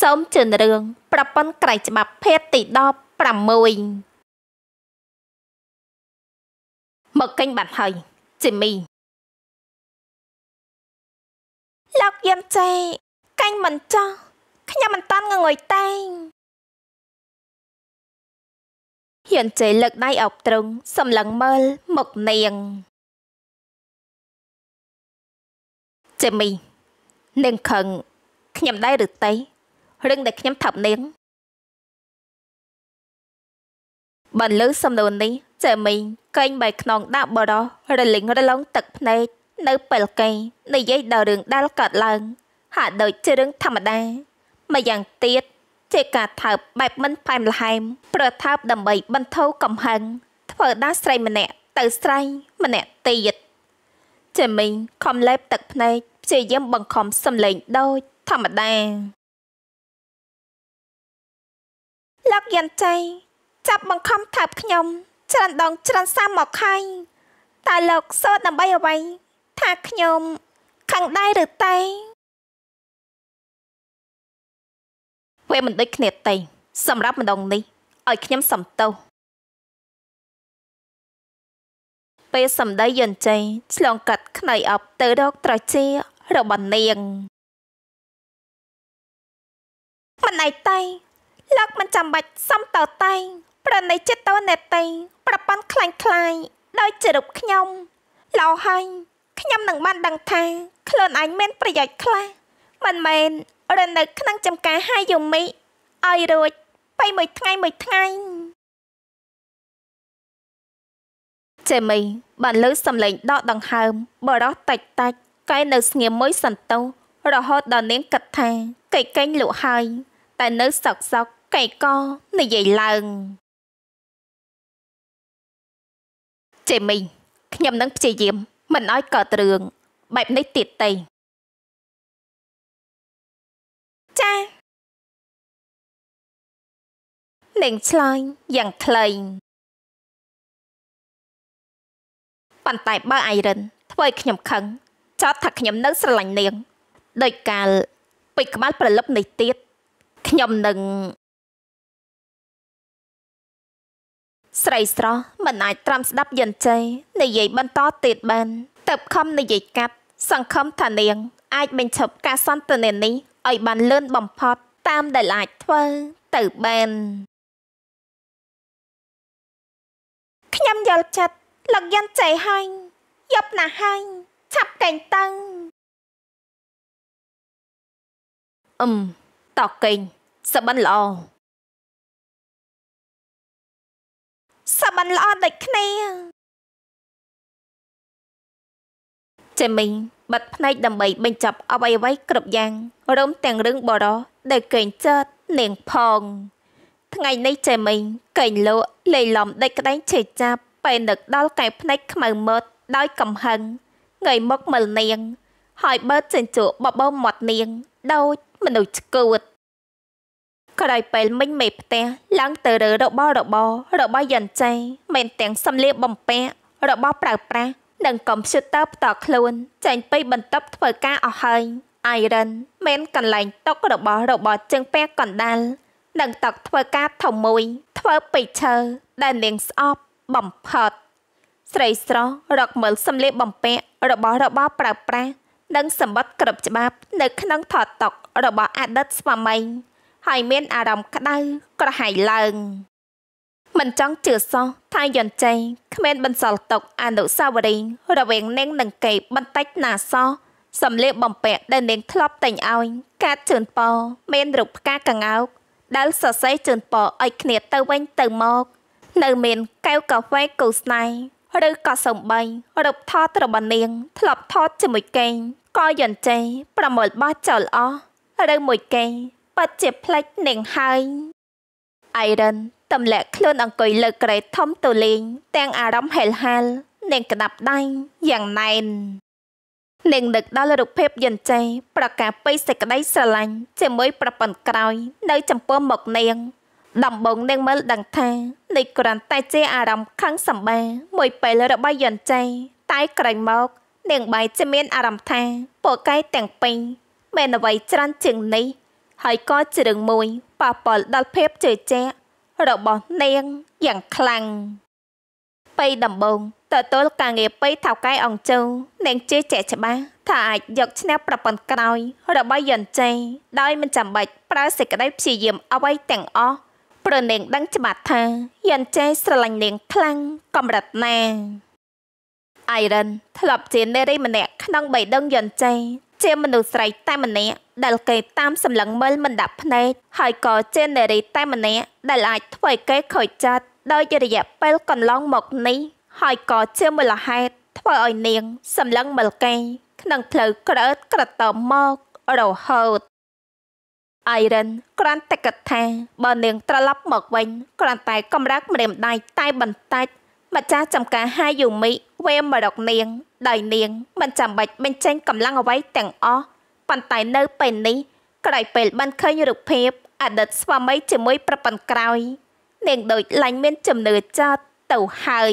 សូមជឿនរឿងប្រពន្ធក្រៃច្បាប់ភេទទី16មកកេញបាត់ហើយជីមី លោកយាមចេកេញមិនចោះខ្ញុំមិនតាន់ងងុយតែងហ៊ានចេលើកដៃអោបត្រង់សម្លឹងមើលមកនាងជីមីនាងខឹងខ្ញុំដែរឬទេរឿងដែលខ្ញុំថប់នាងបានលើសំណួរនេះចែមីងកេងបែកខ្នងដាក់បរោះរលិងរលងទឹកភ្នែកនៅពេលកេងនិយាយដល់រឿងដែលកើតឡើង ហាក់ដូចជារឿងធម្មតាម្យ៉ាងទៀតជាការថើបបែបមិនផែមល្ហែមប្រថាប់ដើម្បីបន្ធូរកំហឹងធ្វើដាស្រីម្នាក់ទៅស្រី ម្នាក់ទៀតចែមីងខំលេបទឹកភ្នែកព្យាយាមបង្ខំសំឡេងដូចធម្មតាលោកយន្តជ័យចាប់បង្ខំថើបខ្ញុំ ច្រើនដងច្រើនសាមមកខៃតើលោកសោតដើម្បីអ្វី ថាខ្ញុំខឹងដែរឬទេវាមិនដូចគ្នាទេ សម្រាប់ម្ដងនេះឲ្យខ្ញុំសំទោសពេលសម្ដីយន្តជ័យឆ្លងកាត់ខ្នៃអប់ទៅរកត្រជារបស់នាងមិនឯតៃលោកមិនចាំបាច់សំតតែងប្រណីចិត្តតនេតីប្រប៉ុនខ្លាញ់ខ្លាយដោយជ្រុបខ្ញុំលោហើយខ្ញុំនឹងបានដឹងថាខ្លួនឯងមានប្រយោជន៍ខ្លះមិនមែនរនៅក្នុងចំការហាយូមីឲ្យរួចไปមួយថ្ងៃមួយថ្ងៃចេមីបានលើសំឡេងដកដង្ហើម បរោះតិចតិចកែនៅស្ងៀមមួយសន្ទុះរហូតដល់នាងគិតថាកេកេងលក់ហើយ តែនៅសោកសោកកែកនិយាយឡើងជេមីខ្ញុំនឹងព្យាយាម មិនឲ្យកើតរឿងបែបនេះទៀតទេ ចានឹងឆ្លើយយ៉ាងខ្លីប៉ុន្តែបើអៃរិនធ្វើឲ្យខ្ញុំខឹងចោទថាខ្ញុំនៅស្រឡាញ់នាងដោយកាលពេចក្បាលប្រលឹបនេះទៀតខ្ញុំនឹងស្រីស្រស់មិនអាចត្រាំស្ដាប់យិនជ័យនិយាយបន្តទៀតបានតើបខំនិយាយកាត់សង្ឃឹមថានាង អាចបញ្ឈប់ការសន្ទនានេះឲ្យបានលឿនបំផុតតាមដែលអាចធ្វើទៅបានខ្ញុំយល់ចិត្តលឹកយិនជ័យហាញ់យប់ណាស់ហាញ់ឆាប់កេងតឹងអឹមតកេងសបិនល្អសើបានល្អដូចគ្នាចេមីងបាត់ភ្នែកដើម្បីបញ្ចប់អ្វីអ្វីគ្រប់យ៉ាងរំទាំងរឿងបរោះដែលកេងចើតនាងផង ថ្ងៃនេះចេមីងកេងលក់លេលំដេចក្តែងឆេចាប់ពេលនឹកដល់កែភ្នែកខ្មៅមត់ដោយកំហឹងងៃមកមើលនាង ហើយបើចិញ្ចក់បបោមាត់នាងដូចមនុស្សឆ្កួតក្រោយពេលមិញមេផ្ទះឡើងទៅរើរបររបររបស់យិនចៃមិនទាំងសំលៀកបំពាក់របស់ប្រើប្រាស់និងកុំព្យូទ័រផ្ទាល់ខ្លួនចេញពីបន្ទប់ធ្វើការអស់ហើយអៃរិនមានកន្លែងតុករបស់របរជើងពាក់កណ្ដាលនិងតុកធ្វើការធំមួយធ្វើពីឈើដែលនាងស្អប់បំផុតស្រីស្រស់រកមើលសំលៀកបំពាក់របស់របរប្រើប្រាស់និង សម្បត្តិគ្រប់ច្បាប់នៅក្នុងថតតុករបស់អតីតស្វាមីហើយមានអារម្មណ៍ក្តៅក្រហាយឡើងមិនចង់ជឿសោះថាយន្តចេងគ្មាន បន្សល់ទុកអនុស្សាវរីយ៍រវាងនាងនិងកេបន្តិចណាសោះសំលៀកបំពាក់ដែលនាងធ្លាប់តែងឲ្យ កាតជើងប៉មានរូបផ្កាកងោកដែលសរសេរជើងប៉ឲ្យគ្នាទៅវិញទៅមក នៅ មានកែវកាហ្វេកូស្នៃឬក៏សំបីរូបថតរបស់នាងធ្លាប់ថត ជាមួយកេងក៏យន្តចេងប្រមូលបោះចោលអស់ឬមួយកេងពិតជាផ្លេចនឹងហើយអៃរ៉ិនទម្លាក់ខ្លួនអង្គុយលើក្រេតធំទូលេង ទាំងអារម្មណ៍ហេលហាលនិងក្តាប់ដៃយ៉ាងណែននិងនឹកដល់រូបភាពយន្តចេប្រកាសពីសេចក្តីស្រឡាញ់ជាមួយ ប្រពន្ធក្រោយនៅចំពោះមុខនាងដំបងនាងមើលដឹងថានេះគ្រាន់តែជាអារម្មណ៍ខឹងសម្បា មួយ ពេលរបស់យន្តចេតែក្រោយមកនាងបាយជាមានអារម្មណ៍ថាពួកគេទាំងពេញមានអ្វីច្រើនជាងនេះហើយក៏ជារឿងមួយប៉ះពាល់ដល់ភាពជឿជាក់របស់នាងយ៉ាងខ្លាំងបៃដំបងទទួលការងារបៃថៅកែអង្គជើនាងជឿជាក់ច្បាស់ថាអាចយកឈ្នះប្រព័ន្ធក្រោយរបស់យន្តចេដោយមិនចាំបាច់ប្រើសេចក្តីព្យាយាមអ្វីទាំងអស់ព្រោះនាងដឹងច្បាស់ថាយន្តចេស្រឡាញ់នាងខ្លាំងកម្រិតណាអៃរិនធ្លាប់ជានារីម្នាក់ក្នុងបៃដងយន្តចេជាមនុស្សស្រីតែម្នាក់ដែលគេតាមសម្លឹងមើលមិនដាក់ភ្នែកហើយក៏ជានារី តែម្នាក់ដែលអាចធ្វើឲ្យគេខូចចិត្តដោយរយៈពេលកន្លងមកនេះហើយក៏ជាមូលហេតុធ្វើឲ្យនាង សម្លឹងមើលគេក្នុងផ្លូវក្រើតក្រតមករហូតអៃរិនក្រាន់តែកថា បើនាង ត្រឡប់មកវិញ ក្រាន់តែកំរើកម្រាមដៃតែ បន្តិចម្ចាស់ចំការហាយូមីវេមករកនាងដោយនាង មិនចាំបាច់បញ្ចេញកម្លាំងអ្វីទាំងអស់ប៉ុន្តែនៅពេលនេះក្រោយពេលបានឃើញរូបភាពអតីតស្វាមីជាមួយប្រពន្ធក្រោយ នាងដូចឡាញ់មានចំណឿចោតទៅហើយ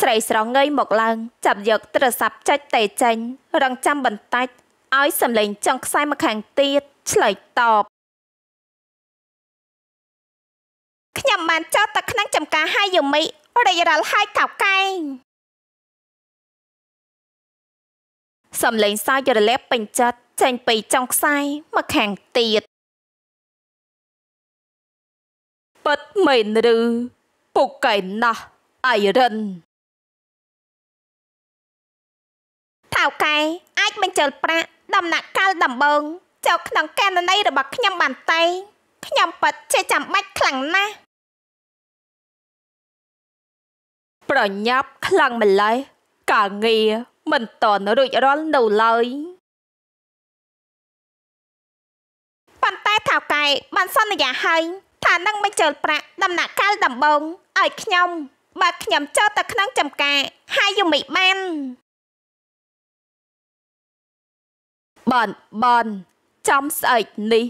ស្រីស្រងើយមកឡើងចាប់យកទ្រស័ព្ទចុចតែចេញរងចាំបន្តិចឲ្យសំឡេងចង់ខ្សែមកខាងទៀតឆ្លើយតបខ្ញុំបានចោតតែក្នុងចំការហាយូមីរិចរាល់ហើយកោកែងសំឡេងសើចរលាបពេញចិត្តចេញពីចុងខ្សែមកខាងទៀតពិតមែនឬពុកកែណោះអៃរិនថៅកែអាចបញ្ចូលប្រាក់ដំណាក់កាលដំបងចូលក្នុងកាណនីរបស់ខ្ញុំបានតែខ្ញុំពិតជាចាំបាច់ខ្លាំងណាស់ប្រញាប់ខ្លាំងម្ល៉េះការងារមិនតន់រួចរាល់នៅឡើយប៉ុន្តែថៅកែបានសន្យាហើយថានឹងបញ្ជូនប្រាក់ដំណាក់កាលដំបូងឲ្យខ្ញុំបើខ្ញុំចូលទៅក្នុងចំការហាយូមីបានបនបនចំស្អែកនេះ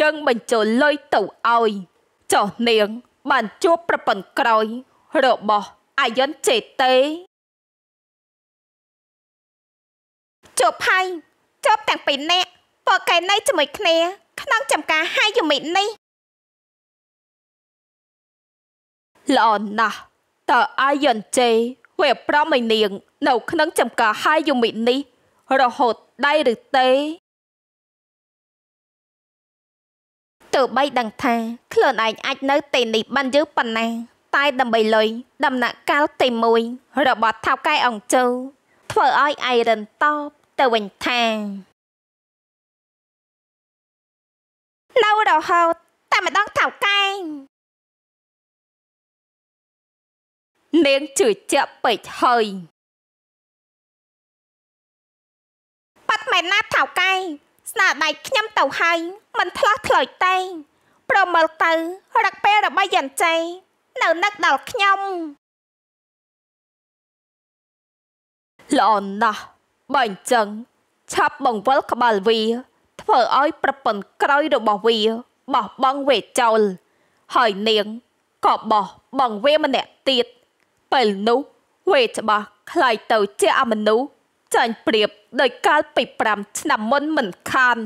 យើងបញ្ចូលលុយទៅឲ្យចុះនាង បានជួបប្រពន្ធក្រោយ របស់ អាយុនចេតេជួបផៃជួបទាំងពីរនាក់ពួកគេនៅជាមួយគ្នា ក្នុងចំការហាយូមីនេះល្អណាស់តើអាយ៉នជេវាប្រមឲ្យនាងនៅក្នុងចំការហាយូមីនេះ រហូតដៃឬទេទើបបីដឹងថា ខ្លួនឯងអាចនៅទីនេះបានយឺប៉ុណ្ណាតែដើម្បីលុយដំណាក់កាលទី1របស់ថៅកែអង្គជើ ធ្វើឲ្យអៃរិនតបទៅវិញថានៅរហូតតែម្ដងថៅកែងនាងជឿជាក់ពេកហើយប៉ាត់មែនណាថៅកែងស្នាដៃខ្ញុំទៅហើយ មិនឆ្លោះឆ្លោយតែងប្រមើលទៅរកពេលរបស់យ៉ាងចៃនៅនឹកដល់ខ្ញុំល្អណាស់បើអញ្ចឹងឆាប់បង្វិលក្បាលវាធ្វើឲ្យប្រពន្ធក្រោយរបស់វាបោះបង់វេចោលហើយនាងក៏បោះបង់វាម្នាក់ទៀត ពេលនោះវេច្បាស់ខ្លាយទៅជាអមនុស្សចាញ់ប្រៀបដោយកាលពី5ឆ្នាំមុនមិនខាន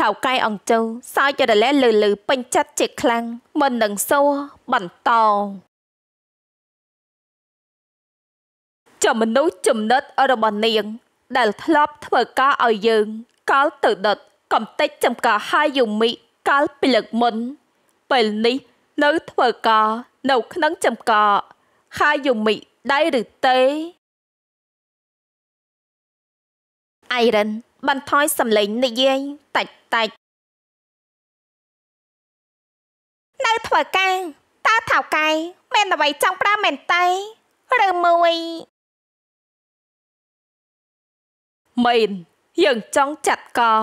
ថៅកែអង្គជើសើចរលែលើលើពេញចិត្តជាខ្លាំងមិននឹងសួរបន្តចំមនុស្សចំណិតរបស់នាង ដែលធ្លាប់ធ្វើការឲ្យយើងកាលទៅដុតកំតិចចំការហាយូមីកាលពីលើកមុន ពេលនេះ នៅធ្វើការនៅក្នុងចំការហាយូមីដែរឬទេអៃរិនបន្ថយសំឡេងនិយាយតិចតិចនៅធ្វើការតើថៅកែមានអ្វីចង់ប្រាមែនតើឬមួយមែនយើងចង់ចាត់ការ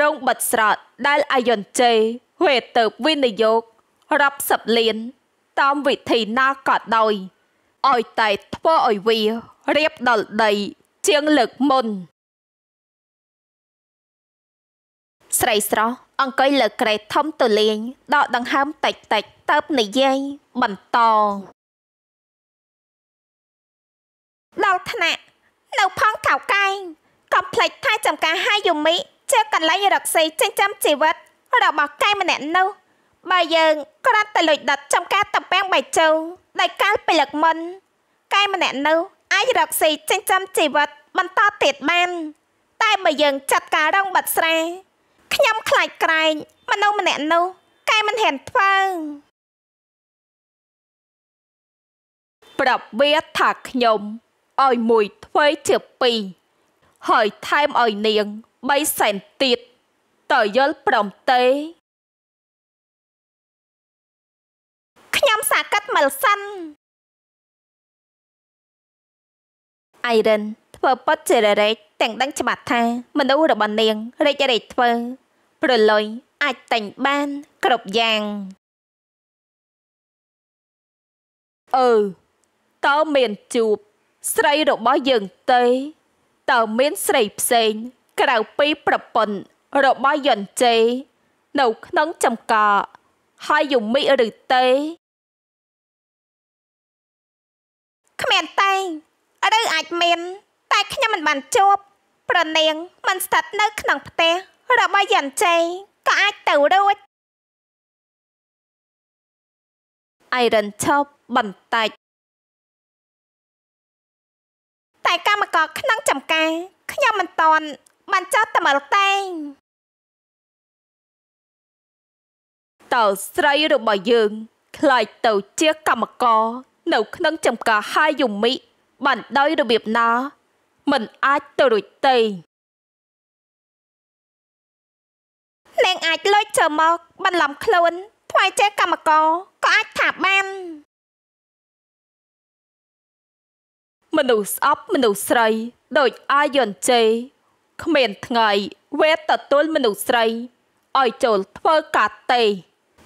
រោងបិទស្រោតដែលអាយុនជ័យវេទៅវិនិយោគរាប់សិបលានតាមវិធីណាក៏ដោយឲ្យតែធ្វើឲ្យវារៀបដល់ដីជាងលើកមុន ស្រីស្រស់អង្គុយលើក្រែធំទូលាញដកដង្ហើមតិចតិចតើបនិយាយបន្តដល់ថ្នាក់នៅផងកៅកែងកំភ្លេចថាចំការហាយូមីជាកន្លែងរកស៊ីចិញ្ចឹមជីវិតរបស់កែម្នាក់នោះបើយើងក្រាត់តែលុចដុតចំការតពាំងបៃជូវដោយកាលពីលឹកមុនកែម្នាក់នោះអាចរកស៊ីចិញ្ចឹមជីវិតបន្តទៀតបាន តែបើយើងចាត់ការរងបាត់ស្រែខ្ញុំខ្លាចក្រែង មនុស្សម្នាក់នោះកែមិនហ៊ានធ្វើប្រាប់វាថាខ្ញុំឲ្យមួយធ្វើជាពីរហើយថែមឲ្យនាង3សែនទៀតតើយល់ព្រមទេខ្ញុំសាកាត់មិលសិនអៃរ៉ិនធ្វើប៉ັດជារែកទាំងដឹងច្បាស់ថាមនុស្សរបស់នាងរែករែកធ្វើប្រលុយអាចតែងបានគ្រប់យ៉ាងអឺតើមានជួបស្រីរបស់យើងទេតើមានស្រីផ្សេង ក្រៅពីប្រពន្ធរបស់យន់ជេនៅក្នុងចំកកហើយយមីឬទេគ្មានតែងឬអាចមាន តែខ្ញុំមិនបានជួបប្រនាងមិនស្ថិតនៅក្នុងផ្ទះរបស់យន់ជេក៏អាចទៅរួចអៃរិនឈប់បន្តិចកម្មករក្នុងចំការ ខ្ញុំមិនតន់ បានចោះតែមើលតែងតើស្រីរបស់យើង ខ្លាចទៅជាកម្មករនៅក្នុងចំការហាយូមីបានដោយរបៀបណាមិនអាចទៅរួចទេនាងអាចលួចចូលមក បន្លំ ខ្លួនថ្វាយចេះកម្មករក៏អាចថាបានមនុស្សស្អប់មនុស្សស្រីដូចអាយ៉នជេគ្មានថ្ងៃវេទទទួលមនុស្សស្រីឲ្យចូលធ្វើកាតេ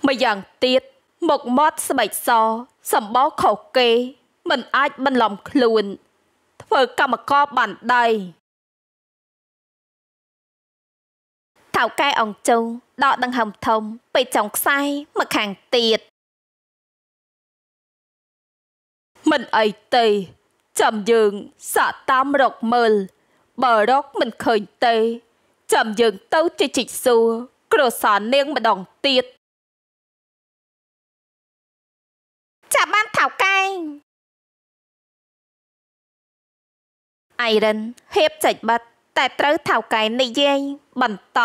ម្យ៉ាងទៀតមុខមាត់ស្បែកសសម្បោខុសគេ មិនអាចបន្លំខ្លួន ធ្វើកម្មកបបានដៃថៅកែអង្គជុងដកដង្ហើមធំទៅចុងខ្សែមកខាងទៀតមិនអីទេចាំយើងសាកតាមរកមើលបើរកមិនឃើញទេចាំយើងទៅជាជីកសួរគ្រួសារនាង ម្ដងទៀតចាប់បានថៅកែងអៃរិនហៀបចេចបាត់ តែត្រូវថៅកែងនិយាយបន្ត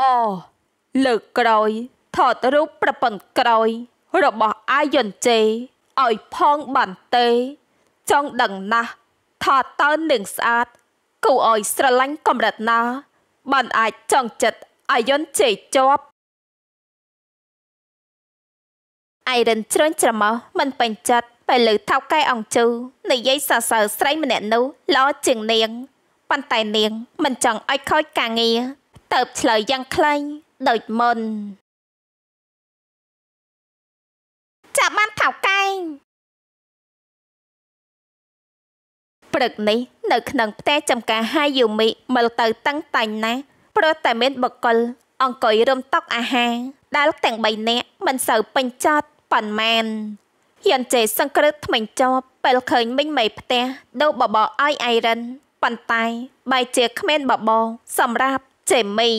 អូលើកក្រោយថតរូបប្រពន្ធក្រោយរបស់អាយន្ជេឲ្យផងបានទេចង់ដឹងណាស់ថាតើនាងស្អាតគូឲ្យស្រឡាញ់កម្រិតណាបានអាចចង់ចិត្តអាយន្ជេជាប់អៃរិនជ្រើញច្រមុះមិនពេញចិត្តពេលលើថោកកែអង្ជូនិយាយសរសើរស្រីម្នាក់នោះល្អជាងនាងប៉ុន្តែនាងមិនចង់ឲ្យខូចការងារទៅឆ្លើយយ៉ាងខ្លាំងដូចមុនចាប់បានថៅកែងព្រឹកនេះនៅក្នុងផ្ទះចំការហាយូមីមើលទៅតឹងតែងណាស់ព្រោះតែមានបកុលអង្គុយរំតុកអាហារដែលទាំង3នាក់មិនសូវពេញចិត្តប៉ុន្មានហ៊ានចេះសង្គ្រឹះថ្មិញចប់ពេលឃើញ មិញមេផ្ទះដូរបបឲ្យអៃរិន ប៉ុន្តែបែរជាគ្មានបបសម្រាប់ចេមី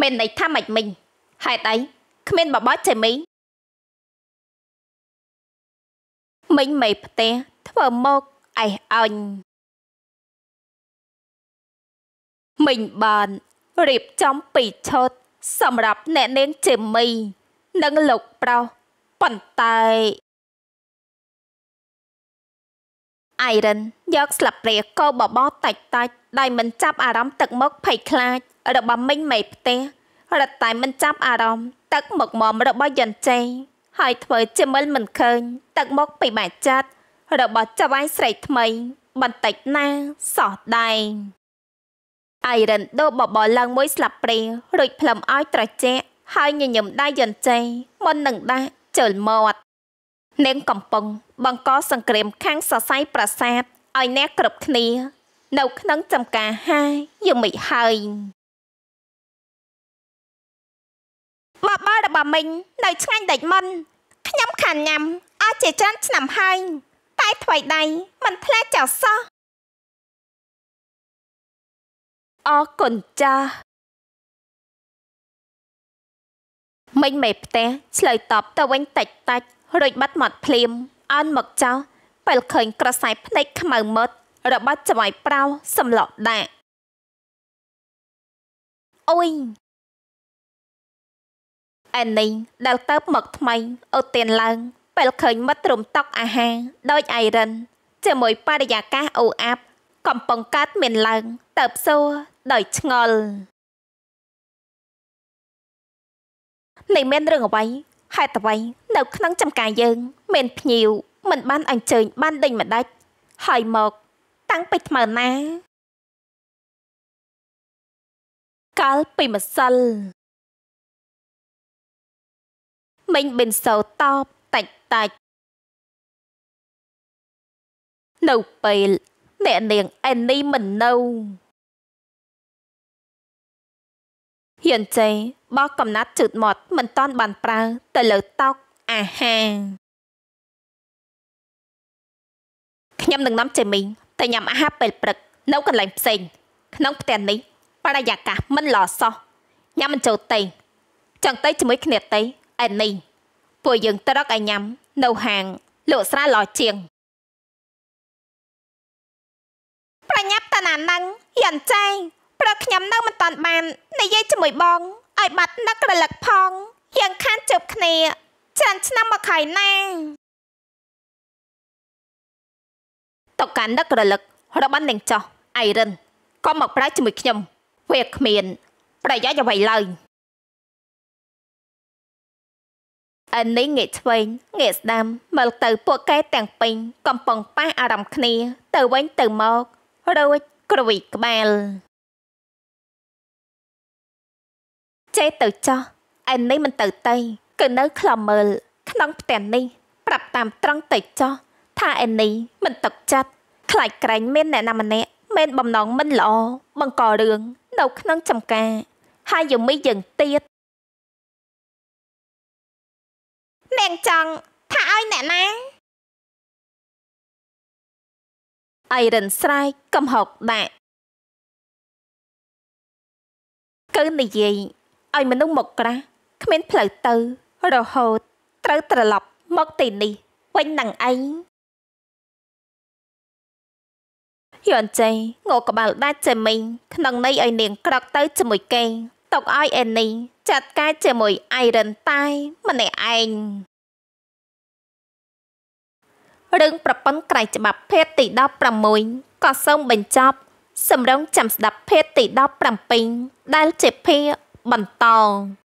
មិនន័យថាមិនមិញហេតុអីគ្មានបបោចចេមីមិញមេផ្ទះធ្វើមកអេះអញមិញបានរៀបចំពីឈុតសម្រាប់អ្នកនាងចេមី និងលោកប្រុសប៉ុន្តែអៃរិនយក ស្លាបព្រាកោបបោតាច់តាច់ដែលមិនចាប់អារម្មណ៍ទឹកមុខភ័យខ្លាច របស់មិញមេផ្ទះរឹតតែមិនចាប់អារម្មណ៍ទឹកមកមមរបស់យន្តចេងហើយធ្វើជាមិលមិនឃើញ ទឹកមកពីបែកចិត្តរបស់ចវាយស្រីថ្មីបន្តិចណាសោះដែងអៃរិនដូបបឡើងមួយស្លាបព្រារួចផ្លឹមឲ្យត្រជាក់ហើយញញឹមដៃយន្តចេងមុននឹងដាស់ជើលមាត់នាងកំពុងបង្កសង្គ្រាមខាងសរសៃប្រាសាទឲ្យអ្នកគ្រប់គ្នា នៅក្នុងចំការហាយយំមិនហើយបបាល់របស់មីងនៅឆ្ងាញ់ដេចមុនខ្ញុំខានញ៉ាំអស់ជាច្រើនឆ្នាំហើយតែថ្មីដៃ មិនផ្លែចោលសោះអរគុណចាស់មិញមេផ្ទះ ឆ្លើយតបទៅវិញតិចតាច់រួចបាត់មាត់ភ្លាមអន់មកចោលពេលឃើញក្រសែភ្នែកខ្មៅមុតរបស់ចមៃប្រៅសំឡក់ដាក់អុយអេនីដែលទៅមកថ្មីអូទៀនឡើង ពេលឃើញមិត្តរំតក់អាហារដោយអៃរិន ជាមួយបរិយាកាសអូអាប់ កំពុងកើតមានឡើងទៅសួរដោយឆ្ងល់នេះមានរឿងអ្វីហេតុអ្វី នៅ ក្នុងចំការយើង មានភ្ញៀវមិនបានអញ្ជើញបានដេញម្ដេចហើយមក តាំងពីថ្មើណាកាលពីម្សិលមីងបិនសោតបតាច់តាច់នៅពេលអ្នកនាងអែននេះមិននៅហ៊ានចេបោះកំណាត់ជឺតមាត់មិនតាន់បានប្រើទៅលើតោកអាហារខ្ញុំនឹងនាំចេមីងទៅញ៉ាំអាហារពេលព្រឹកនៅកន្លែងផ្សេង ក្នុងផ្ទះនេះបរិយាកាសមិនល្អសោះញ៉ាំមិនចូលទេចង់ទៅជាមួយគ្នាទេអែមនេះពួកយើងត្រឹកឲ្យញ៉ាំ នៅហាងលក់ស្រាល្អជាងប្រញាប់តាណានឹងយ៉ាន់ចែងព្រោះខ្ញុំនៅមិនតាន់បាននិយាយជាមួយបងឲ្យបាត់នឹករលឹកផងយ៉ាងខានជប់គ្នាច្រើនឆ្នាំមកហើយណាតកការនឹករលឹករបស់នឹងចោះអៃរិនក៏មកប្រើជាមួយខ្ញុំវាគ្មាន ប្រយោជន៍អ្វីឡើយអិននេះងាកឆ្វេងងាកស្ដាំមើលទៅពួកគេទាំងពេញកំពុងប៉ះអារម្មណ៍គ្នាទៅវិញទៅមករួចគ្រវីក្បាលចេះទៅចោះអិននេះមិនទៅទេគឺនៅខ្លំមើលក្នុងផ្ទះនេះប្រាប់តាមត្រង់ទៅចោះថាអិននេះមិនទុកចិត្តខ្លាចក្រែងមានអ្នកណាម្នាក់មានបំណងមិនល្អបង្ករឿងនៅក្នុងចំការ ហើយយមីយើងទៀតនាងចង់ថាឲ្យអ្នកណាអៃរិនស្រែកកំហុកដាក់កើនិយាយឲ្យមនុស្សមកក្រាស់គ្មានផ្លូវទៅ រហូតត្រូវត្រឡប់មកទីនេះ វិញនឹងឯងយន់ចៃងក់ក្បាលដាច់ចេមីងក្នុងន័យឲ្យនាងក្រកទៅជាមួយគេទុកឲ្យអេនី ចាត់ការជាមួយអៃរិនតែម្នាក់ឯងរឿងប្រពន្ធក្រៃច្បាប់ភេទទី16ក៏សូមបញ្ចប់សម្រងចាំស្ដាប់ភេទទី17ដែលជាភាបន្ត